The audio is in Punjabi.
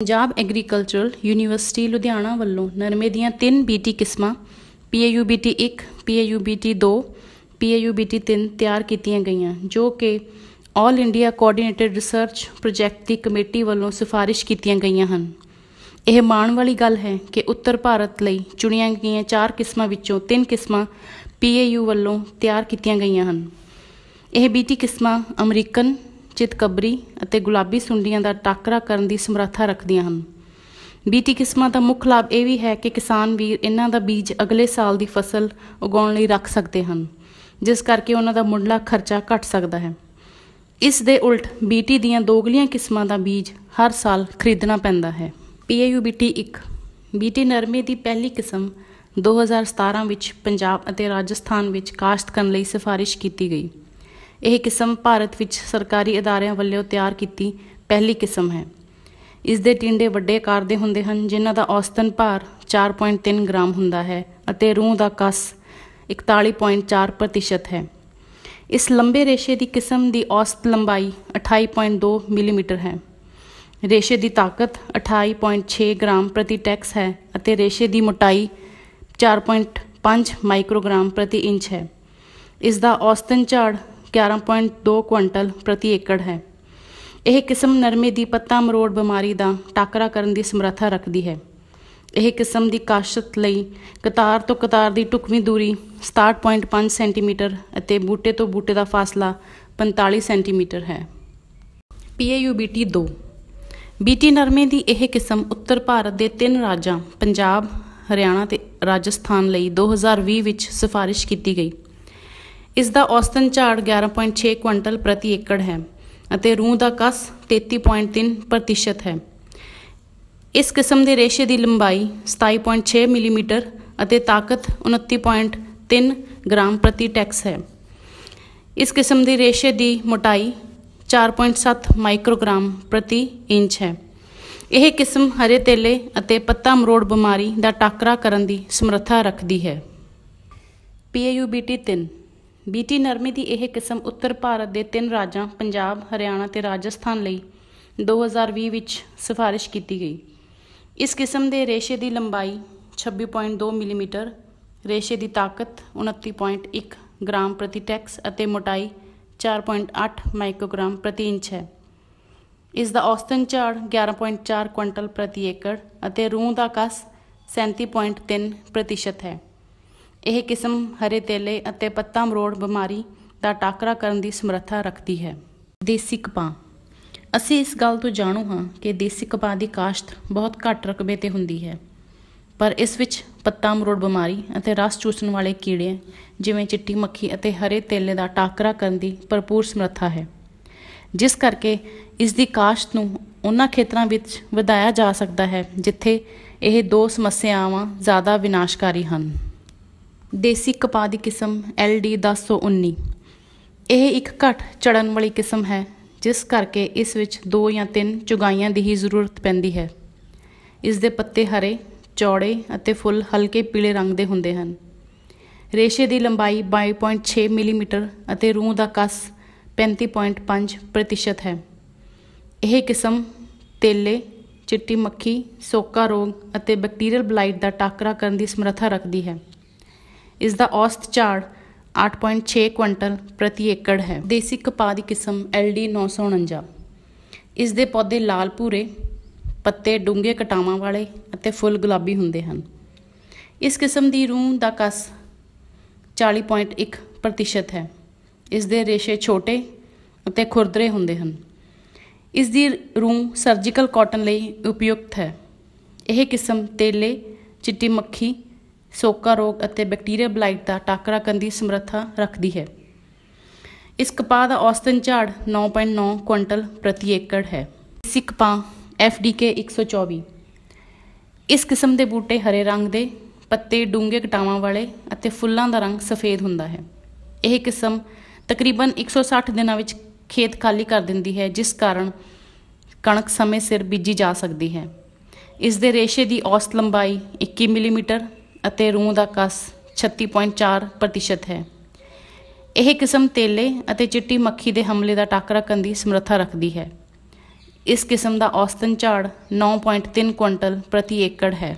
ਪੰਜਾਬ ਐਗਰੀਕਲਚਰਲ ਯੂਨੀਵਰਸਿਟੀ ਲੁਧਿਆਣਾ ਵੱਲੋਂ ਨਰਮੇ ਦੀਆਂ ਤਿੰਨ ਬੀਟੀ ਕਿਸਮਾਂ ਪੀਏਯੂਬੀਟੀ 1, ਪੀਏਯੂਬੀਟੀ 2, ਪੀਏਯੂਬੀਟੀ 3 ਤਿਆਰ ਕੀਤੀਆਂ ਗਈਆਂ ਜੋ ਕਿ all India coordinated research project ਦੀ ਕਮੇਟੀ ਵੱਲੋਂ ਸਿਫਾਰਿਸ਼ ਕੀਤੀਆਂ ਗਈਆਂ ਹਨ ਇਹ ਮਾਣ ਵਾਲੀ ਗੱਲ ਹੈ ਕਿ ਉੱਤਰ ਭਾਰਤ ਲਈ ਚੁਣੀਆਂ ਗਈਆਂ ਚਾਰ ਕਿਸਮਾਂ ਵਿੱਚੋਂ ਤਿੰਨ ਕਿਸਮਾਂ PAU ਵੱਲੋਂ ਤਿਆਰ ਕੀਤੀਆਂ ਗਈਆਂ ਹਨ ਇਹ ਬੀਟੀ ਕਿਸਮਾਂ ਅਮਰੀਕਨ ਚਿਤਕਬਰੀ ਅਤੇ ਗੁਲਾਬੀ ਸੁੰਡੀਆਂ ਦਾ ਟਾਕਰਾ ਕਰਨ ਦੀ ਸਮਰੱਥਾ ਰੱਖਦੀਆਂ ਹਨ ਬੀਟੀ ਕਿਸਮਾਂ ਦਾ ਮੁੱਖ ਲਾਭ ਇਹ ਵੀ ਹੈ ਕਿ ਕਿਸਾਨ ਵੀਰ ਇਹਨਾਂ ਦਾ ਬੀਜ ਅਗਲੇ ਸਾਲ ਦੀ ਫਸਲ ਉਗਾਉਣ ਲਈ ਰੱਖ ਸਕਦੇ ਹਨ ਜਿਸ ਕਰਕੇ ਉਹਨਾਂ ਦਾ ਮੁੱਢਲਾ ਖਰਚਾ ਘਟ ਸਕਦਾ ਹੈ ਇਸ ਦੇ ਉਲਟ ਬੀਟੀ ਦੀਆਂ ਦੋਗਲੀਆਂ ਕਿਸਮਾਂ ਦਾ ਬੀਜ ਹਰ ਸਾਲ ਖਰੀਦਣਾ ਪੈਂਦਾ ਹੈ ਬੀਟੀ 1 ਬੀਟੀ ਨਰਮੇ ਦੀ ਪਹਿਲੀ ਕਿਸਮ 2017 ਵਿੱਚ ਪੰਜਾਬ ਅਤੇ ਰਾਜਸਥਾਨ ਵਿੱਚ ਕਾਸ਼ਤ ਕਰਨ ਲਈ ਸਿਫਾਰਿਸ਼ ਕੀਤੀ ਗਈ ਇਹ ਕਿਸਮ ਭਾਰਤ ਵਿੱਚ ਸਰਕਾਰੀ ਅਦਾਰਿਆਂ ਵੱਲੋਂ ਤਿਆਰ ਕੀਤੀ ਪਹਿਲੀ ਕਿਸਮ ਹੈ ਇਸ ਦੇ ਟਿੰਡੇ ਵੱਡੇ ਆਕਾਰ ਦੇ ਹੁੰਦੇ ਹਨ ਜਿਨ੍ਹਾਂ ਦਾ ਔਸਤਨ ਭਾਰ 4.3 ਗ੍ਰਾਮ ਹੁੰਦਾ ਹੈ ਅਤੇ ਰੂਹ ਦਾ ਕਸ 41.4% ਹੈ ਇਸ ਲੰਬੇ ਰੇਸ਼ੇ ਦੀ ਕਿਸਮ ਦੀ ਔਸਤ ਲੰਬਾਈ 28.2 ਮਿਲੀਮੀਟਰ ਹੈ ਰੇਸ਼ੇ ਦੀ ਤਾਕਤ 28.6 ਗ੍ਰਾਮ ਪ੍ਰਤੀ ਟੈਕਸ ਹੈ ਅਤੇ ਰੇਸ਼ੇ ਦੀ ਮੋਟਾਈ 4.5 ਮਾਈਕਰੋਗ੍ਰਾਮ ਪ੍ਰਤੀ ਇੰਚ ਹੈ ਇਸ ਦਾ ਔਸਤਨ ਝਾੜ 11.2 ਕੁਇੰਟਲ ਪ੍ਰਤੀ ਏਕੜ ਹੈ ਇਹ ਕਿਸਮ ਨਰਮੇ ਦੀ ਪੱਤਾ ਮਰੋੜ ਬਿਮਾਰੀ ਦਾ ਟਾਕਰਾ ਕਰਨ ਦੀ ਸਮਰੱਥਾ ਰੱਖਦੀ ਹੈ ਇਹ ਕਿਸਮ ਦੀ ਕਾਸ਼ਤ ਲਈ ਕਤਾਰ ਤੋਂ ਕਤਾਰ ਦੀ ਟੁਕਵੀਂ ਦੂਰੀ 67.5 ਸੈਂਟੀਮੀਟਰ ਅਤੇ ਬੂਟੇ ਤੋਂ ਬੂਟੇ ਦਾ ਫਾਸਲਾ 45 ਸੈਂਟੀਮੀਟਰ ਹੈ PAUBT2 2 ਬੀਟੀ ਨਰਮੇ ਦੀ ਇਹ ਕਿਸਮ ਉੱਤਰ ਭਾਰਤ ਦੇ ਤਿੰਨ ਰਾਜਾਂ ਪੰਜਾਬ ਹਰਿਆਣਾ ਤੇ ਰਾਜਸਥਾਨ ਲਈ 2020 ਵਿੱਚ ਸਿਫਾਰਿਸ਼ ਕੀਤੀ ਗਈ ਇਸ ਦਾ ਔਸਤਨ ਝਾੜ 11.6 ਕੁਇੰਟਲ ਪ੍ਰਤੀ ਏਕੜ ਹੈ ਅਤੇ ਰੂਹ ਦਾ ਕਸ 33.3% ਹੈ ਇਸ ਕਿਸਮ ਦੇ ਰੇਸ਼ੇ ਦੀ ਲੰਬਾਈ 27.6 ਮਿਲੀਮੀਟਰ ਅਤੇ ਤਾਕਤ 29.3 ਗ੍ਰਾਮ ਪ੍ਰਤੀ ਟੈਕਸ ਹੈ ਇਸ ਕਿਸਮ ਦੇ ਰੇਸ਼ੇ ਦੀ ਮੋਟਾਈ 4.7 ਮਾਈਕਰੋਗ੍ਰਾਮ ਪ੍ਰਤੀ ਇੰਚ ਹੈ ਇਹ ਕਿਸਮ ਹਰੇ ਤੇਲੇ ਅਤੇ ਪੱਤਾ ਮਰੋੜ ਬਿਮਾਰੀ ਦਾ ਟਾਕਰਾ ਕਰਨ ਦੀ ਸਮਰੱਥਾ ਰੱਖਦੀ ਹੈ ਪੀਏਯੂਬੀਟੀ 3 ਬੀਟੀ ਨਰਮੇ ਦੀ ਇਹ ਕਿਸਮ ਉੱਤਰ ਭਾਰਤ ਦੇ ਤਿੰਨ ਰਾਜਾਂ ਪੰਜਾਬ, ਹਰਿਆਣਾ ਤੇ ਰਾਜਸਥਾਨ ਲਈ 2020 ਵਿੱਚ ਸਿਫਾਰਿਸ਼ ਕੀਤੀ ਗਈ। ਇਸ ਕਿਸਮ ਦੇ ਰੇਸ਼ੇ ਦੀ ਲੰਬਾਈ 26.2 ਮਿਲੀਮੀਟਰ, ਰੇਸ਼ੇ ਦੀ ਤਾਕਤ 29.1 ਗ੍ਰਾਮ ਪ੍ਰਤੀ ਟੈਕਸ ਅਤੇ ਮੋਟਾਈ 4.8 ਮਾਈਕਰੋਗ੍ਰਾਮ ਪ੍ਰਤੀ ਇੰਚ ਹੈ। ਇਸ ਦਾ ਔਸਤਨ ਝਾੜ 11.4 ਕੁਇੰਟਲ ਪ੍ਰਤੀ ਏਕੜ ਅਤੇ ਰੂਹ ਦਾ ਕਸ 37.3% ਹੈ। ਇਹ ਕਿਸਮ ਹਰੇ ਤੇਲੇ ਅਤੇ ਪੱਤਾ ਮਰੋੜ ਬਿਮਾਰੀ ਦਾ ਟਾਕਰਾ ਕਰਨ ਦੀ ਸਮਰੱਥਾ ਰੱਖਦੀ ਹੈ ਦੇਸੀ ਕਪਾਹ ਅਸੀਂ ਇਸ ਗੱਲ ਤੋਂ ਜਾਣੂ ਹਾਂ ਕਿ ਦੇਸੀ ਕਪਾਹ ਦੀ ਕਾਸ਼ਤ ਬਹੁਤ ਘੱਟ ਰਕਬੇ ਤੇ ਹੁੰਦੀ ਹੈ ਪਰ ਇਸ ਵਿੱਚ ਪੱਤਾ ਮਰੋੜ ਬਿਮਾਰੀ ਅਤੇ ਰਸ ਚੂਸਣ ਵਾਲੇ ਕੀੜੇ ਜਿਵੇਂ ਚਿੱਟੀ ਮੱਖੀ ਅਤੇ ਹਰੇ ਤੇਲੇ ਦਾ ਟਾਕਰਾ ਕਰਨ ਦੀ ਭਰਪੂਰ ਸਮਰੱਥਾ ਹੈ ਜਿਸ ਕਰਕੇ ਇਸ ਦੀ ਕਾਸ਼ਤ ਨੂੰ ਉਹਨਾਂ ਖੇਤਰਾਂ ਵਿੱਚ ਵਧਾਇਆ ਜਾ ਸਕਦਾ ਹੈ ਜਿੱਥੇ ਇਹ ਦੋ ਸਮੱਸਿਆਵਾਂ ਜ਼ਿਆਦਾ ਵਿਨਾਸ਼ਕਾਰੀ ਹਨ ਦੇਸੀ ਕਪਾਹ ਦੀ ਕਿਸਮ LD 1019 ਇਹ ਇੱਕ ਘਟ ਚੜਨ ਵਾਲੀ ਕਿਸਮ ਹੈ ਜਿਸ ਕਰਕੇ ਇਸ ਵਿੱਚ ਦੋ ਜਾਂ ਤਿੰਨ ਚੁਗਾਈਆਂ ਦੀ ਹੀ ਜ਼ਰੂਰਤ ਪੈਂਦੀ ਹੈ ਇਸ ਦੇ ਪੱਤੇ ਹਰੇ ਚੌੜੇ ਅਤੇ ਫੁੱਲ ਹਲਕੇ ਪੀਲੇ ਰੰਗ ਦੇ ਹੁੰਦੇ ਹਨ ਰੇਸ਼ੇ ਦੀ ਲੰਬਾਈ 22.6 ਮਿਲੀਮੀਟਰ ਅਤੇ ਰੂਹ ਦਾ ਕੱਸ 35.5% ਪ੍ਰਤੀਸ਼ਤ ਹੈ ਇਹ ਕਿਸਮ ਤੇਲੇ ਚਿੱਟੀ ਮੱਖੀ ਸੋਕਾ ਰੋਗ ਅਤੇ ਬੈਕਟੀਰੀਅਲ ਬਲਾਈਟ ਦਾ ਟਾਕਰਾ ਕਰਨ ਦੀ ਸਮਰੱਥਾ ਰੱਖਦੀ ਹੈ ਇਸ ਦਾ ਔਸਤ ਝਾੜ 8.6 ਕੁਇੰਟਲ ਪ੍ਰਤੀ ਏਕੜ ਹੈ ਦੇਸੀ ਕਪਾਹ ਦੀ ਕਿਸਮ LD 949 ਇਸ ਦੇ ਪੌਦੇ ਲਾਲ ਭੂਰੇ ਪੱਤੇ ਡੂੰਘੇ ਕਟਾਵਾਂ ਵਾਲੇ ਅਤੇ ਫੁੱਲ ਗੁਲਾਬੀ ਹੁੰਦੇ ਹਨ ਇਸ ਕਿਸਮ ਦੀ ਰੂਹ ਦਾ ਕਸ 40.1% ਹੈ ਇਸ ਦੇ ਰੇਸ਼ੇ ਛੋਟੇ ਅਤੇ ਖੁਰਦਰੇ ਹੁੰਦੇ ਹਨ ਇਸ ਦੀ ਰੂਹ ਸਰਜੀਕਲ ਕਾਟਨ ਲਈ ਉਪਯੁਕਤ ਹੈ ਇਹ ਕਿਸਮ ਤੇਲੇ ਚਿੱਟੀ ਮੱਖੀ ਸੋਕਾ ਰੋਗ ਅਤੇ ਬੈਕਟੀਰੀਆ ਬਲਾਈਟ ਦਾ ਟਾਕਰਾ ਕਰਨ ਦੀ ਸਮਰੱਥਾ ਰੱਖਦੀ ਹੈ ਇਸ ਕਪਾਹ ਦਾ ਔਸਤਨ ਝਾੜ 9.9 ਕੁਇੰਟਲ ਪ੍ਰਤੀ ਏਕੜ ਹੈ ਇਸ ਕਪਾਹ FDK 124 ਇਸ ਕਿਸਮ ਦੇ ਬੂਟੇ ਹਰੇ ਰੰਗ ਦੇ ਪੱਤੇ ਡੂੰਘੇ ਕਟਾਵਾਂ ਵਾਲੇ ਅਤੇ ਫੁੱਲਾਂ ਦਾ ਰੰਗ ਸਫੇਦ ਹੁੰਦਾ ਹੈ ਇਹ ਕਿਸਮ ਤਕਰੀਬਨ 160 ਦਿਨਾਂ ਵਿੱਚ ਖੇਤ ਖਾਲੀ ਕਰ ਦਿੰਦੀ ਹੈ ਜਿਸ ਕਾਰਨ ਕਣਕ ਸਮੇਂ ਸਿਰ ਬੀਜੀ ਜਾ ਸਕਦੀ ਹੈ ਇਸ ਦੇ ਰੇਸ਼ੇ ਦੀ ਔਸਤ ਲੰਬਾਈ 21 ਮਿਲੀਮੀਟਰ ਅਤੇ ਰੂਹ ਦਾ ਕਸ 36.4% ਹੈ ਇਹ ਕਿਸਮ ਤੇਲੇ ਅਤੇ ਚਿੱਟੀ ਮੱਖੀ ਦੇ ਹਮਲੇ ਦਾ ਟਾਕਰਾ ਕਰਨ ਦੀ ਸਮਰੱਥਾ ਰੱਖਦੀ ਹੈ ਇਸ ਕਿਸਮ ਦਾ ਔਸਤਨ ਝਾੜ 9.3 ਕੁਇੰਟਲ ਪ੍ਰਤੀ ਏਕੜ ਹੈ